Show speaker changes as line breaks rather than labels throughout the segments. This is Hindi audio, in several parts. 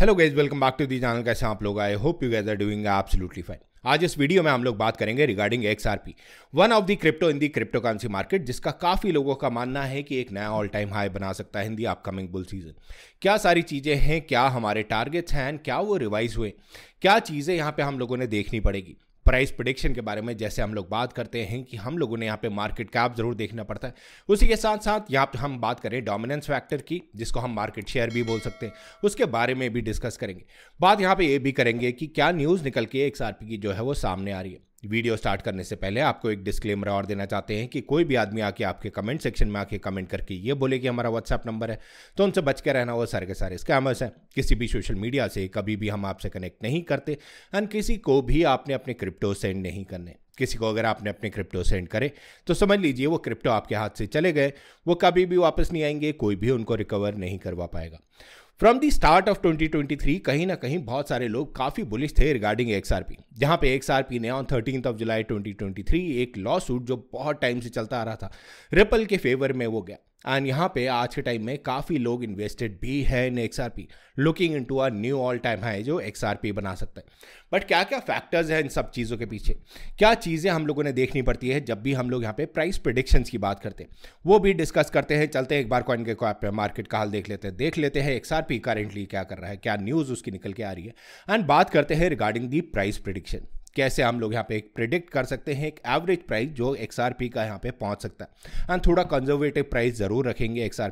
Hello guys welcome back to the channel कैसे आप लोग I hope you gather are doing absolutely fine आज इस वीडियो में हम लोग बात करेंगे regarding X R P one of the crypto in the crypto currency market जिसका काफ़ी लोगों का मानना है कि एक नया ऑल टाइम हाई बना सकता है in the upcoming bull season क्या सारी चीज़ें हैं क्या हमारे टारगेट्स हैं क्या वो रिवाइज हुए क्या चीज़ें यहाँ पे हम लोगों ने देखनी पड़ेगी प्राइस प्रोडिक्शन के बारे में जैसे हम लोग बात करते हैं कि हम लोगों ने यहाँ पे मार्केट कैप जरूर देखना पड़ता है उसी के साथ साथ यहाँ पे हम बात करें डोमिनेंस फैक्टर की जिसको हम मार्केट शेयर भी बोल सकते हैं उसके बारे में भी डिस्कस करेंगे बात यहाँ पे ये भी करेंगे कि क्या न्यूज़ निकल के एक्स की जो है वो सामने आ रही है वीडियो स्टार्ट करने से पहले आपको एक डिस्क्लेमर और देना चाहते हैं कि कोई भी आदमी आके आपके कमेंट सेक्शन में आके कमेंट करके ये बोले कि हमारा व्हाट्सएप नंबर है तो उनसे बच के रहना वो सारे के सारे स्कैमर्स हैं किसी भी सोशल मीडिया से कभी भी हम आपसे कनेक्ट नहीं करते एंड किसी को भी आपने अपने क्रिप्टो सेंड नहीं करने किसी को अगर आपने अपने क्रिप्टो सेंड करे तो समझ लीजिए वो क्रिप्टो आपके हाथ से चले गए वो कभी भी वापस नहीं आएंगे कोई भी उनको रिकवर नहीं करवा पाएगा फ्रॉम दी स्टार्ट ऑफ 2023 कहीं ना कहीं बहुत सारे लोग काफ़ी बुलिश थे रिगार्डिंग एक्सआरपी जहां पे एक्सआरपी ने ऑन थर्टीन ऑफ जुलाई 2023 एक लॉ सूट जो बहुत टाइम से चलता आ रहा था रिपल के फेवर में वो गया एंड यहाँ पे आज के टाइम में काफ़ी लोग इन्वेस्टेड भी है in X R P looking into a new all time high जो एक्स आर पी बना सकता है बट क्या क्या फैक्टर्स हैं इन सब चीज़ों के पीछे क्या चीज़ें हम लोगों ने देखनी पड़ती है जब भी हम लोग यहाँ पे प्राइस प्रिडिक्शंस की बात करते हैं वो भी डिस्कस करते हैं चलते हैं एक बार कॉइन के कॉप मार्केट का हाल देख लेते हैं देख लेते हैं एक्स आर पी करेंटली क्या कर रहा है क्या न्यूज़ उसकी निकल के आ रही है एंड बात करते हैं रिगार्डिंग दी प्राइस प्रिडिक्शन कैसे हम लोग यहाँ पे एक प्रिडिक्ट कर सकते हैं एक एवरेज प्राइस जो एक्स का यहाँ पे पहुँच सकता है एंड हाँ, थोड़ा कंजर्वेटिव प्राइस ज़रूर रखेंगे एक्स का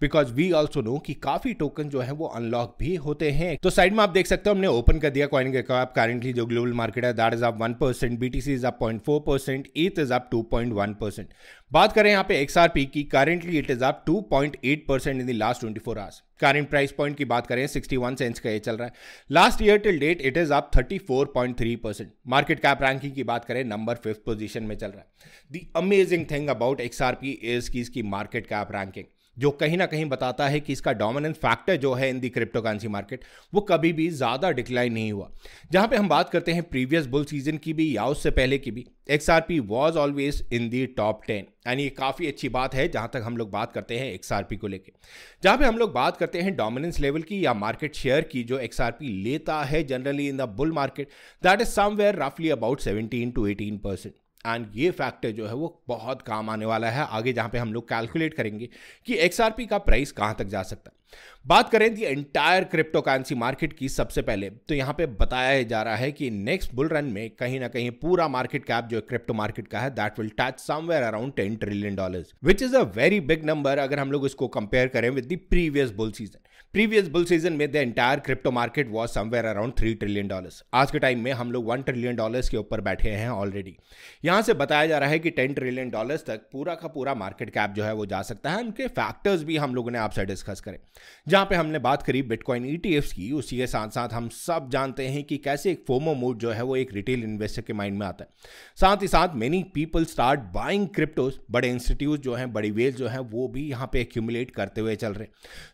बिकॉज वी ऑल्सो नो कि काफ़ी टोकन जो है वो अनलॉक भी होते हैं तो साइड में आप देख सकते हो हमने ओपन कर दिया कॉइन का आप करेंटली जो ग्लोबल मार्केट है that is up one percent B T C is up point four percent ETH is up two point one percent बात करें यहाँ पे एक्स की currently it is up two point eight percent in the last twenty four hours current price point की बात करें 61 सेंस का ये चल रहा है last year till date it is up 34.3 percent market cap ranking की बात करें नंबर फिफ्थ पोजीशन में चल रहा है the amazing thing about XRP is की इसकी मार्केट कैप रैंकिंग जो कहीं ना कहीं बताता है कि इसका डोमिनेंट फैक्टर जो है in the crypto currency market वो कभी भी ज़्यादा डिक्लाइन नहीं हुआ जहाँ पे हम बात करते हैं प्रीवियस बुल सीजन की भी या उससे पहले की भी X R P was always in the top ten यानी ये काफ़ी अच्छी बात है जहाँ तक हम लोग बात करते हैं एक्स आर पी को लेकर जहाँ पे हम लोग बात करते हैं डोमिनेंस लेवल की या मार्केट शेयर की जो एक्स आर पी लेता है generally in the bull market that is somewhere रफली about seventeen to eighteen percent and ये फैक्टर जो है वो बहुत काम आने वाला है आगे जहाँ पे हम लोग कैलकुलेट करेंगे कि एक्स का प्राइस कहाँ तक जा सकता है बात करें the entire crypto currency market की सबसे पहले तो यहाँ पे बताया जा रहा है कि नेक्स्ट बुल रन में कहीं ना कहीं पूरा मार्केट कैप जो क्रिप्टो मार्केट का है that will touch somewhere around ten trillion dollars which is a very big number अगर हम लोग इसको कंपेयर करें with the previous bull season previous bull season में the entire crypto market was somewhere around three trillion dollars आज के टाइम में हम लोग वन ट्रिलियन डॉलर्स के ऊपर बैठे हैं ऑलरेडी यहाँ से बताया जा रहा है कि टेन ट्रिलियन डॉलर्स तक पूरा का पूरा मार्केट कैप जो है वो जा सकता है उनके फैक्टर्स भी हम लोगों ने आपसे डिस्कस करें जहाँ पे हमने बात करी बिटकॉइन ई e की उसी के साथ साथ हम सब जानते हैं कि कैसे एक फोमो मूड जो है वो एक रिटेल इन्वेस्टर के माइंड में आता है साथ ही साथ many people start buying cryptos बड़े इंस्टीट्यूट जो हैं बड़ी वेल्स जो है वो भी यहाँ पे एक्यूमुलेट करते हुए चल रहे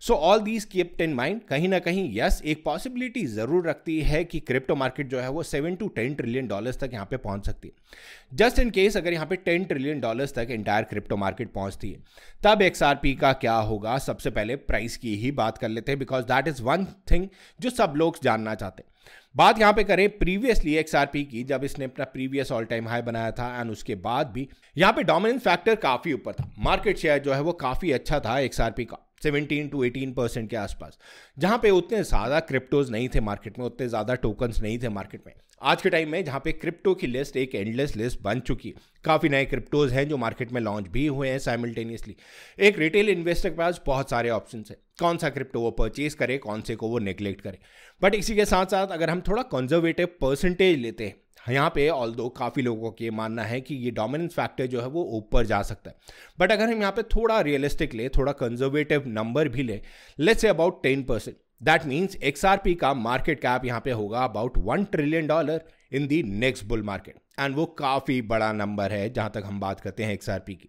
सो ऑल दीज की टिप्ट इन माइंड कहीं ना कहीं यस एक पॉसिबिलिटी जरूर रखती है कि क्रिप्टो मार्केट जो है वो seven to ten trillion dollars तक यहाँ पे पहुंच सकती है जस्ट इन केस अगर यहाँ पे टेन ट्रिलियन डॉलर्स तक इंटायर क्रिप्टो मार्केट पहुंचती है तब एक्स का क्या होगा सबसे पहले प्राइस की ही बात कर लेते हैं because that is one thing जो सब लोग जानना चाहते हैं बात यहां पे करें प्रीवियसली एक्सआरपी की जब इसने अपना प्रीवियस ऑल टाइम हाई बनाया था एंड उसके बाद भी यहां पे डोमिनेंस फैक्टर काफी ऊपर था मार्केट शेयर जो है वो काफी अच्छा था एक्सआरपी का सेवेंटीन टू एटीन परसेंट के आसपास जहाँ पे उतने ज़्यादा क्रिप्टोज नहीं थे मार्केट में उतने ज़्यादा टोकन्स नहीं थे मार्केट में आज के टाइम में जहाँ पे क्रिप्टो की लिस्ट एक एंडलेस लिस्ट बन चुकी है काफ़ी नए क्रिप्टोज हैं जो मार्केट में लॉन्च भी हुए हैं साइमल्टेनियसली एक रिटेल इन्वेस्टर के पास बहुत सारे ऑप्शन हैं कौन सा क्रिप्टो वो परचेज करे कौन से को वो नेग्लेक्ट करे बट इसी के साथ साथ अगर हम थोड़ा कंजर्वेटिव परसेंटेज लेते हैं हाँ, यहाँ पे ऑल दो काफ़ी लोगों के मानना है कि ये डोमिनेंस फैक्टर जो है वो ऊपर जा सकता है बट अगर हम यहाँ पे थोड़ा रियलिस्टिक ले थोड़ा कंजर्वेटिव नंबर भी ले let's say about ten percent that means X का मार्केट कैप यहाँ पे होगा about one trillion dollar in the next bull market and वो काफ़ी बड़ा नंबर है जहां तक हम बात करते हैं एक्सआरपी की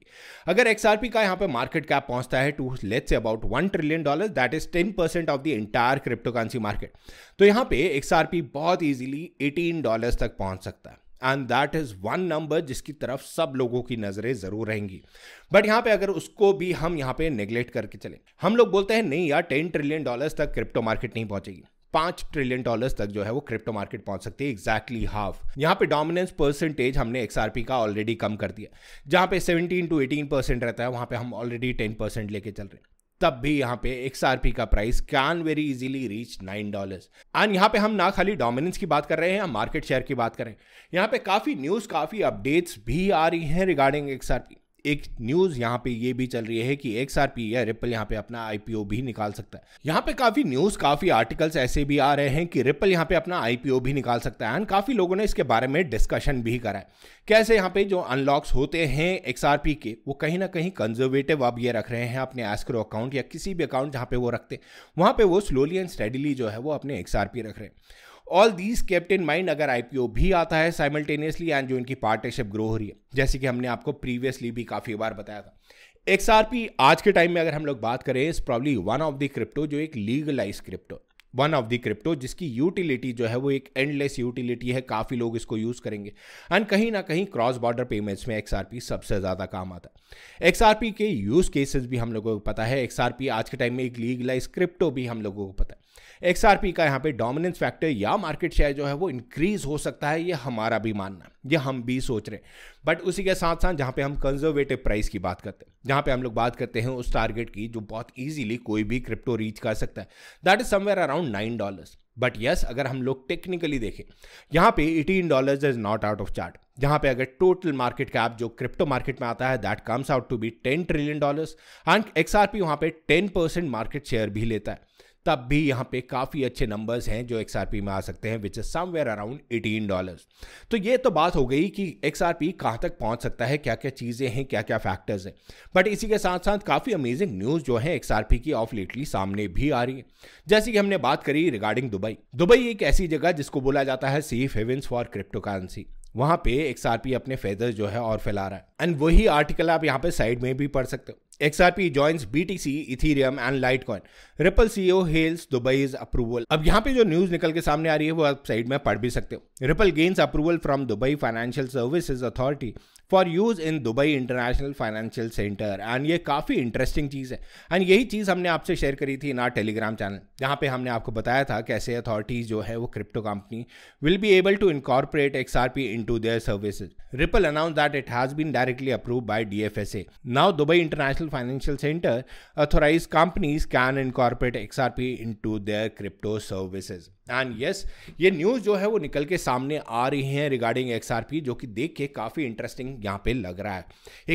अगर एक्सआरपी का यहां पे मार्केट कैप पहुंचता है to let say about one trillion dollar that is ten percent of the entire crypto currency market तो यहां पे एक्सआरपी बहुत ईजिली एटीन डॉलर तक पहुंच सकता है and that is one number जिसकी तरफ सब लोगों की नज़रें ज़रूर रहेंगी बट यहां पे अगर उसको भी हम यहां पे नेग्लेक्ट करके चले हम लोग बोलते हैं नहीं यार टेन ट्रिलियन डॉलर्स तक क्रिप्टो मार्केट नहीं पहुंचेगी पांच ट्रिलियन डॉलर्स तक जो है वो क्रिप्टो मार्केट पहुंच सकती है एक्जैक्टली हाफ यहाँ पे डोमिनेंस परसेंटेज हमने एक्सआरपी का ऑलरेडी कम कर दिया जहां पे सेवनटीन टू एटीन परसेंट रहता है वहां पे हम ऑलरेडी टेन परसेंट लेके चल रहे हैं तब भी यहाँ पे एक्सआरपी का price can very easily reach nine dollars and यहाँ पे हम ना खाली डोमिनेंस की बात कर रहे हैं या मार्केट शेयर की बात कर रहे हैं यहाँ पे काफ़ी न्यूज़ काफ़ी अपडेट्स भी आ रही हैं रिगार्डिंग एक्सआरपी एक न्यूज यहाँ पे ये भी चल रही है कि एक्स आर पी या रिपल यहाँ पे अपना आईपीओ भी निकाल सकता है यहाँ पे काफी न्यूज काफी आर्टिकल्स ऐसे भी आ रहे हैं कि रिपल यहाँ पे अपना आईपीओ भी निकाल सकता है एंड काफी लोगों ने इसके बारे में डिस्कशन भी करा है कैसे यहाँ पे जो अनलॉक्स होते हैं एक्स के वो कहीं ना कहीं कंजर्वेटिव अब ये रख रहे हैं अपने एस्क्रो अकाउंट या किसी भी अकाउंट जहाँ पे वो रखते वहाँ पे वो स्लोली एंड स्टेडिली जो है वो अपने एक्स रख रहे हैं all these kept in mind अगर आईपीओ भी आता है साइमल्टेनियसली एंड जो इनकी पार्टनरशिप ग्रो हो रही है जैसे कि हमने आपको प्रीवियसली भी काफ़ी बार बताया था एक्स आज के टाइम में अगर हम लोग बात करें इस probably one of the crypto जो एक legalise crypto one of the crypto जिसकी यूटिलिटी जो है वो एक एंडलेस यूटिलिटी है काफ़ी लोग इसको यूज़ करेंगे एंड कहीं ना कहीं क्रॉस बॉर्डर पेमेंट्स में एक्सआरपी सबसे ज़्यादा काम आता है एक्सआरपी के यूज़ केसेस भी हम लोगों को पता है एक्सआरपी आज के टाइम में एक लीगलाइज क्रिप्टो भी हम लोगों को पता है एक्सआरपी का यहाँ पे डोमिनेंस फैक्टर या मार्केट शेयर जो है वो इंक्रीज हो सकता है ये हमारा भी मानना ये हम भी सोच रहे हैं बट उसी के साथ साथ जहाँ पे हम कंजर्वेटिव प्राइस की बात करते हैं जहाँ पे हम लोग बात करते हैं उस टारगेट की जो बहुत ईजिली कोई भी क्रिप्टो रीच कर सकता है that is somewhere around nine dollars but yes अगर हम लोग टेक्निकली देखें यहाँ पे eighteen dollars is not out of chart जहाँ पे अगर टोटल मार्केट कैप जो क्रिप्टो मार्केट में आता है that comes out to be ten trillion dollars and XRP वहाँ पे टेन परसेंट मार्केट शेयर भी लेता है तब भी यहाँ पे काफ़ी अच्छे नंबर्स हैं जो एक्स में आ सकते हैं which is somewhere around eighteen dollars तो ये तो बात हो गई कि एक्स आर पी कहाँ तक पहुँच सकता है क्या क्या चीज़ें हैं क्या क्या फैक्टर्स हैं बट इसी के साथ साथ काफ़ी अमेजिंग न्यूज़ जो है एक्स आर पी की ऑफ लेटली सामने भी आ रही है जैसे कि हमने बात करी रिगार्डिंग दुबई दुबई एक ऐसी जगह जिसको बोला जाता है safe havens for crypto currency वहाँ पे एक्स अपने फेदर्स जो है और फैला रहा है एंड वही आर्टिकल आप यहाँ पे साइड में भी पढ़ सकते हो XRP joins BTC, Ethereum and Litecoin. Ripple CEO hails Dubai's approval. अब यहाँ पे जो न्यूज निकल के सामने आ रही है वो आप साइड में पढ़ भी सकते हो Ripple gains approval from Dubai financial services authority for use in Dubai international financial centre and ये काफ़ी इंटरेस्टिंग चीज़ है एंड यही चीज़ हमने आपसे शेयर करी थी ना आर टेलीग्राम चैनल जहाँ पे हमने आपको बताया था कैसे अथॉरिटीज़ जो है वो crypto company will be able to incorporate X R P into their services Ripple announce that it has been directly approve by D F S A now Dubai international Financial Center authorized companies can incorporate XRP into their crypto services. And yes ये न्यूज़ जो है वो निकल के सामने आ रही है रिगार्डिंग एक्सआरपी जो कि देख के काफ़ी इंटरेस्टिंग यहाँ पे लग रहा है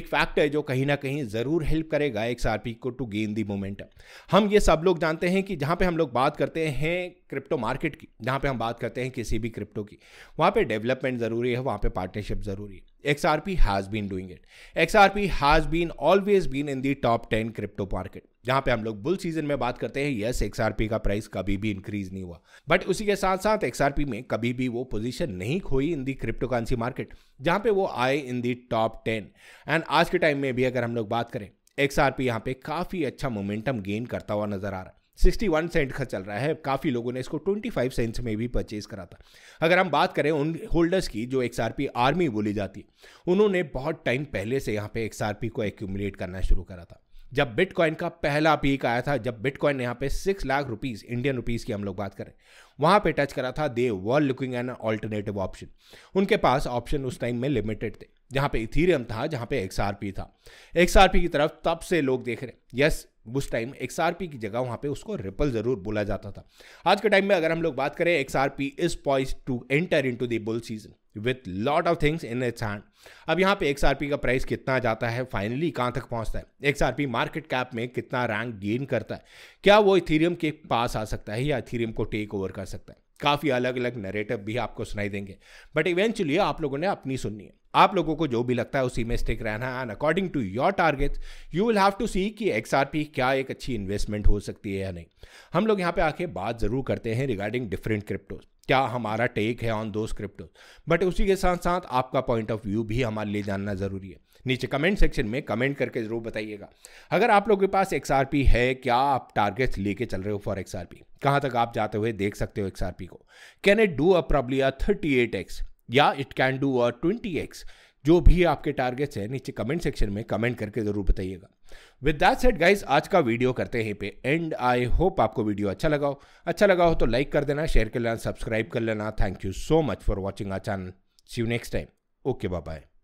एक फैक्ट है जो कहीं ना कहीं ज़रूर हेल्प करेगा एक्सआरपी को टू गेन दी मोमेंट हम ये सब लोग जानते हैं कि जहाँ पे हम लोग बात करते हैं क्रिप्टो मार्केट की जहाँ पे हम बात करते हैं किसी भी क्रिप्टो की वहाँ पे डेवलपमेंट ज़रूरी है वहाँ पे पार्टनरशिप ज़रूरी है XRP has been doing it. XRP has been always been in the top 10 crypto market. जहां पे हम लोग बुल सीजन में बात करते हैं यस एक्सआरपी का प्राइस कभी भी इंक्रीज नहीं हुआ बट उसी के साथ साथ एक्सआरपी में कभी भी वो पोजीशन नहीं खोई in the crypto currency market जहां पे वो आए in the top ten and आज के टाइम में भी अगर हम लोग बात करें एक्सआरपी यहां पे काफी अच्छा मोमेंटम गेन करता हुआ नजर आ रहा है सिक्सटी वन सेंट का चल रहा है काफ़ी लोगों ने इसको ट्वेंटी फाइव सेंट्स में भी परचेज़ करा था अगर हम बात करें उन होल्डर्स की जो एक्स आर्मी बोली जाती है उन्होंने बहुत टाइम पहले से यहाँ पे एक्स को एक्यूमुलेट करना शुरू करा था जब बिटकॉइन का पहला पीक आया था जब बिटकॉइन यहाँ पे six lakh rupees Indian rupees की हम लोग बात करें वहाँ पे टच करा था they were looking an alternative option उनके पास ऑप्शन उस टाइम में लिमिटेड थे जहाँ पे इथीरियम था जहाँ पे एक्सआरपी था एक्सआरपी की तरफ तब से लोग देख रहे हैं यस उस टाइम एक्स की जगह वहाँ पे उसको रिपल जरूर बोला जाता था आज के टाइम में अगर हम लोग बात करें X R P is poised to enter into the bull season with lot of things in its hand अब यहाँ पे एक्स का प्राइस कितना जाता है फाइनली कहाँ तक पहुँचता है एक्स मार्केट कैप में कितना रैंक गेन करता है क्या वो इथीरियम के पास आ सकता है या इथीरियम को टेक ओवर कर सकता है काफ़ी अलग अलग नरेटिव भी आपको सुनाई देंगे बट इवेंचुअली आप लोगों ने अपनी सुननी है आप लोगों को जो भी लगता है उसी में स्टिक रहना है and according to your target you will have to see कि एक्स क्या एक अच्छी इन्वेस्टमेंट हो सकती है या नहीं हम लोग यहाँ पे आके बात ज़रूर करते हैं रिगार्डिंग डिफरेंट क्रिप्टोज क्या हमारा टेक है ऑन दोज क्रिप्टोज बट उसी के साथ साथ आपका पॉइंट ऑफ व्यू भी हमारे लिए जानना ज़रूरी है नीचे कमेंट सेक्शन में कमेंट करके ज़रूर बताइएगा अगर आप लोगों के पास एक्स है क्या आप टारगेट्स लेके चल रहे हो फॉर एक्स आर कहाँ तक आप जाते हुए देख सकते हो एक्स को can it do a probably thirty eight X या it can do a twenty X जो भी आपके टारगेट्स हैं नीचे कमेंट सेक्शन में कमेंट करके ज़रूर बताइएगा विद दैट सेट गाइज आज का वीडियो करते हैं पे एंड आई होप आपको वीडियो अच्छा लगा हो अच्छा लगा हो तो लाइक कर देना शेयर कर लेना सब्सक्राइब कर लेना thank you so much for watching our channel see you next time okay bye